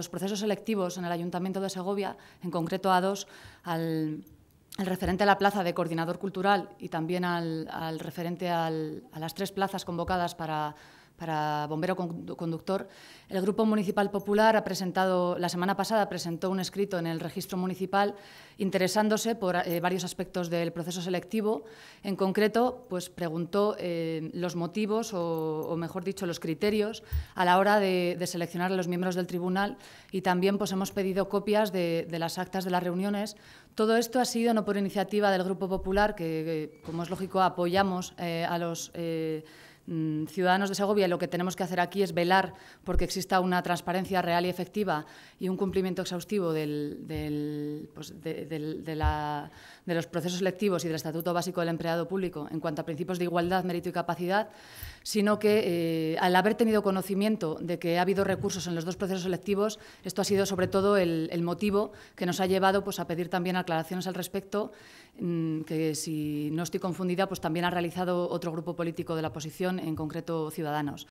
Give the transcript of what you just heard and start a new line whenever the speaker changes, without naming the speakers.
los procesos selectivos en el Ayuntamiento de Segovia, en concreto a dos, al, referente a la plaza de coordinador cultural y también al, referente a las tres plazas convocadas para para bombero conductor. El Grupo Municipal Popular ha presentado, la semana pasada presentó un escrito en el registro municipal interesándose por eh, varios aspectos del proceso selectivo. En concreto, pues preguntó eh, los motivos o, mejor dicho, los criterios a la hora de, seleccionar a los miembros del tribunal y también pues, hemos pedido copias de, las actas de las reuniones. Todo esto ha sido no por iniciativa del Grupo Popular, que, eh, como es lógico apoyamos a los Mm, ciudadanos de Segovia lo que tenemos que hacer aquí es velar porque exista una transparencia real y efectiva y un cumplimiento exhaustivo pues, de, de los procesos selectivos y del Estatuto Básico del Empleado Público en cuanto a principios de igualdad, mérito y capacidad sino que eh, al haber tenido conocimiento de que ha habido recursos en los dos procesos electivos, esto ha sido sobre todo el, motivo que nos ha llevado pues, a pedir también aclaraciones al respecto, mm, que si no estoy confundida, pues también ha realizado otro grupo político de la oposición, en concreto Ciudadanos.